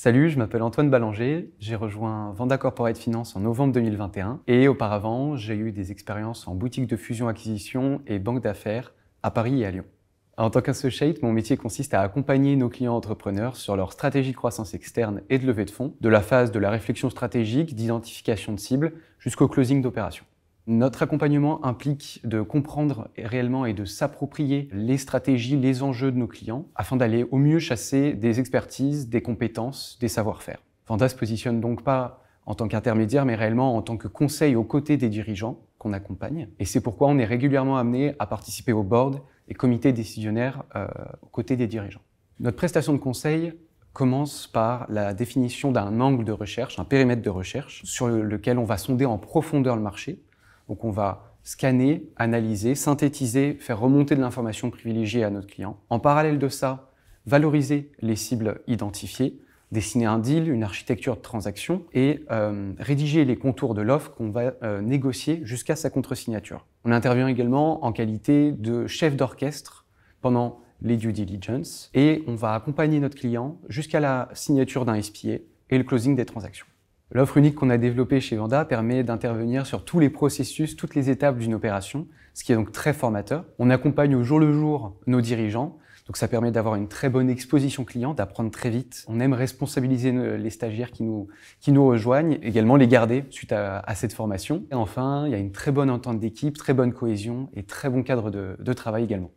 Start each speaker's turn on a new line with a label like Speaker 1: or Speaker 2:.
Speaker 1: Salut, je m'appelle Antoine Ballanger, j'ai rejoint Vanda Corporate Finance en novembre 2021 et auparavant j'ai eu des expériences en boutique de fusion-acquisition et banque d'affaires à Paris et à Lyon. En tant qu'associate, mon métier consiste à accompagner nos clients entrepreneurs sur leur stratégie de croissance externe et de levée de fonds, de la phase de la réflexion stratégique, d'identification de cibles jusqu'au closing d'opérations. Notre accompagnement implique de comprendre réellement et de s'approprier les stratégies, les enjeux de nos clients afin d'aller au mieux chasser des expertises, des compétences, des savoir-faire. Vanda se positionne donc pas en tant qu'intermédiaire, mais réellement en tant que conseil aux côtés des dirigeants qu'on accompagne. Et c'est pourquoi on est régulièrement amené à participer aux board et comités décisionnaires euh, aux côtés des dirigeants. Notre prestation de conseil commence par la définition d'un angle de recherche, un périmètre de recherche, sur lequel on va sonder en profondeur le marché donc on va scanner, analyser, synthétiser, faire remonter de l'information privilégiée à notre client. En parallèle de ça, valoriser les cibles identifiées, dessiner un deal, une architecture de transaction et euh, rédiger les contours de l'offre qu'on va euh, négocier jusqu'à sa contre-signature. On intervient également en qualité de chef d'orchestre pendant les due diligence et on va accompagner notre client jusqu'à la signature d'un SPA et le closing des transactions. L'offre unique qu'on a développée chez Vanda permet d'intervenir sur tous les processus, toutes les étapes d'une opération, ce qui est donc très formateur. On accompagne au jour le jour nos dirigeants, donc ça permet d'avoir une très bonne exposition client, d'apprendre très vite. On aime responsabiliser les stagiaires qui nous, qui nous rejoignent, également les garder suite à, cette formation. Et enfin, il y a une très bonne entente d'équipe, très bonne cohésion et très bon cadre de travail également.